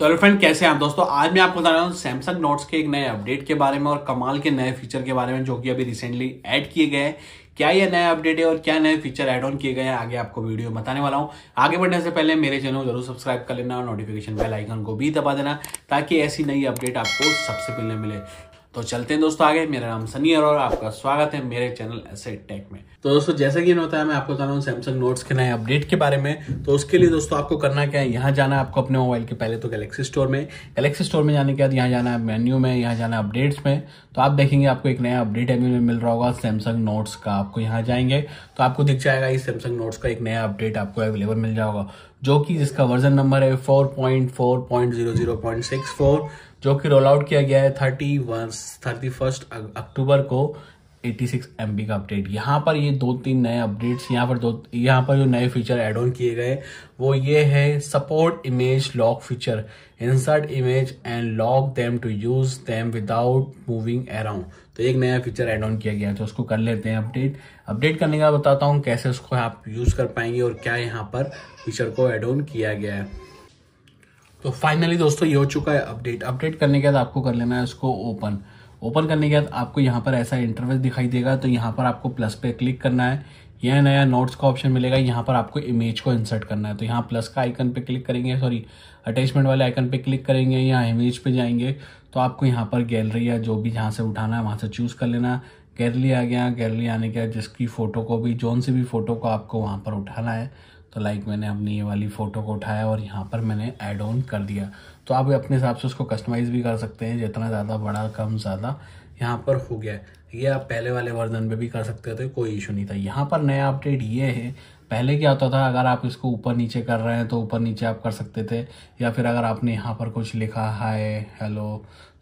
तो hello friend कैसे हैं आप दोस्तों आज मैं आपको बता रहा हूँ सैमसंग नोट्स के एक नए अपडेट के बारे में और कमाल के नए फीचर के बारे में जो कि अभी रिसेंटली ऐड किए गए हैं क्या ये नया अपडेट है और क्या नए फीचर ऐड ऑन किए गए हैं आगे आपको वीडियो बताने वाला हूँ आगे बढ़ने से पहले मेरे चैनल को जरूर सब्सक्राइब कर लेना और नोटिफिकेशन बेल आइकन को भी दबा देना ताकि ऐसी नई अपडेट आपको सबसे पहले मिले तो चलते हैं दोस्तों आगे मेरा नाम सनी और आपका स्वागत है मेरे चैनल ऐसे टेक में तो दोस्तों जैसा कि होता है मैं आपको बता रहा हूँ सैमसंग नोट्स के नए अपडेट के बारे में तो उसके लिए दोस्तों आपको करना क्या है यहाँ जाना है आपको अपने मोबाइल के पहले तो गैलेक्सी स्टोर में गैलेक्सी स्टोर में जाने के बाद यहाँ जाना है मेन्यू में यहाँ जाना है अपडेट्स में तो आप देखेंगे आपको एक नया अपडेट में मिल रहा होगा सैमसंग नोट्स का आपको यहाँ जाएंगे तो आपको दिख जाएगा इस सैमसंग नोट्स का एक नया अपडेट आपको अवेलेबल मिल जाएगा जो कि जिसका वर्जन नंबर है four point four point zero zero point six four जो कि रोल आउट किया गया है thirty one thirty first October को 86 सिक्स का अपडेट यहाँ पर ये दो तीन नए अपडेट्स यहाँ पर दो यहाँ पर जो नए फीचर एड ऑन किए गए वो ये है support image lock feature insert image and lock them to use them without moving around तो एक नया फीचर एड ऑन किया गया तो उसको कर लेते हैं अपडेट अपडेट करने का बताता हूँ कैसे उसको आप यूज़ कर पाएंगे और क्या यहाँ पर फीचर को एड ऑन किया गया है तो फाइनली दोस्तों ये हो चुका है अपडेट अपडेट करने के बाद आपको कर लेना है इसको ओपन ओपन करने के बाद आपको यहाँ पर ऐसा इंटरवेस दिखाई देगा तो यहाँ पर आपको प्लस पे क्लिक करना है यह नया नोट्स का ऑप्शन मिलेगा यहाँ पर आपको इमेज को इंसर्ट करना है तो यहाँ प्लस का आइकन पे क्लिक करेंगे सॉरी अटैचमेंट वाले आइकन पे क्लिक करेंगे यहाँ इमेज पे जाएंगे तो आपको यहाँ पर गैलरी या जो भी जहाँ से उठाना है वहाँ से चूज़ कर लेना कैरली आ गया कैरली आने के बाद जिसकी फ़ोटो को भी जोन से भी फ़ोटो को आपको वहाँ पर उठाना है तो लाइक मैंने अपनी ये वाली फ़ोटो को उठाया और यहाँ पर मैंने ऐड ऑन कर दिया तो आप अपने हिसाब से उसको कस्टमाइज़ भी कर सकते हैं जितना ज़्यादा बड़ा कम ज़्यादा यहाँ पर हो गया है ये आप पहले वाले वर्जन में भी कर सकते थे कोई इशू नहीं था यहाँ पर नया अपडेट ये है पहले क्या होता था अगर आप इसको ऊपर नीचे कर रहे हैं तो ऊपर नीचे आप कर सकते थे या फिर अगर आपने यहाँ पर कुछ लिखा हाय हेलो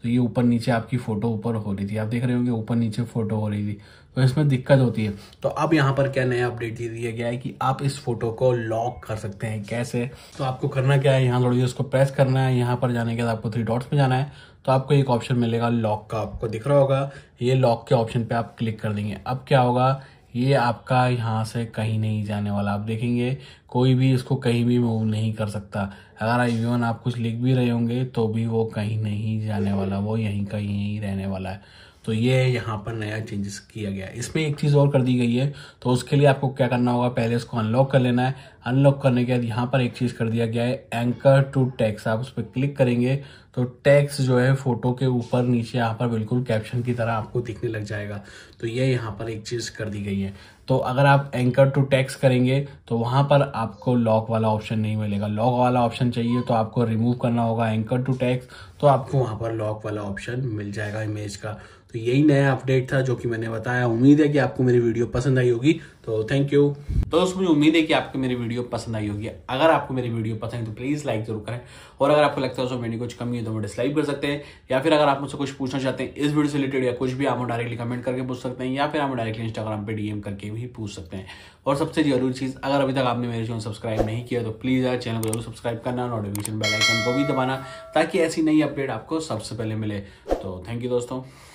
तो ये ऊपर नीचे आपकी फ़ोटो ऊपर हो रही थी आप देख रहे हो कि ऊपर नीचे फ़ोटो हो रही थी तो इसमें दिक्कत होती है तो अब यहाँ पर क्या नया अपडेट दे दिया गया है कि आप इस फोटो को लॉक कर सकते हैं कैसे तो आपको करना क्या है यहाँ थोड़ी उसको प्रेस करना है यहाँ पर जाने के बाद आपको थ्री डॉट्स में जाना है तो आपको एक ऑप्शन मिलेगा लॉक का आपको दिख रहा होगा ये लॉक के ऑप्शन पर आप क्लिक कर देंगे अब क्या होगा ये आपका यहाँ से कहीं नहीं जाने वाला आप देखेंगे कोई भी इसको कहीं भी मूव नहीं कर सकता अगर इवन आप कुछ लिख भी रहे होंगे तो भी वो कहीं नहीं जाने वाला वो यहीं का यहीं रहने वाला है तो ये यहाँ पर नया चेंजेस किया गया है इसमें एक चीज़ और कर दी गई है तो उसके लिए आपको क्या करना होगा पहले इसको अनलॉक कर लेना है अनलॉक करने के बाद यहाँ पर एक चीज़ कर दिया गया है एंकर टू टैक्स आप उस पर क्लिक करेंगे तो टैक्स जो है फोटो के ऊपर नीचे यहाँ पर बिल्कुल कैप्शन की तरह आपको दिखने लग जाएगा तो ये यहाँ पर एक चीज़ कर दी गई है तो अगर आप एंकर टू टैक्स करेंगे तो वहाँ पर आपको लॉक वाला ऑप्शन नहीं मिलेगा लॉक वाला ऑप्शन चाहिए तो आपको रिमूव करना होगा एंकर टू टैक्स तो आपको वहां पर लॉक वाला ऑप्शन मिल जाएगा इमेज का तो यही नया अपडेट था जो कि मैंने बताया उम्मीद है कि आपको मेरी वीडियो पसंद आई होगी तो थैंक यू तो दोस्त मुझे उम्मीद है कि आपको मेरी वीडियो पसंद आई होगी अगर आपको मेरी वीडियो पसंद है तो प्लीज़ लाइक जरूर करें और अगर आपको लगता है उसमें मेरी कुछ कमी है तो मैं डिसलाइक कर सकते हैं या फिर अगर आप मुझसे कुछ पूछना चाहते हैं इस वीडियो से रिलेटेड या कुछ भी आप डायरेक्टली कमेंट करके पूछ सकते हैं या फिर आप डायरेक्टली इंस्टाग्राम पर डीएम करके भी पूछ सकते हैं और सबसे जरूरी चीज़ अगर अभी तक आपने मेरे चैनल सब्सक्राइब नहीं किया तो प्लीज़ यार चैनल को जरूर सब्सक्राइब करना नोटिफिकेशन बेलाइकन को भी दबाना ताकि ऐसी नई अपडेट आपको सबसे पहले मिले तो थैंक यू दोस्तों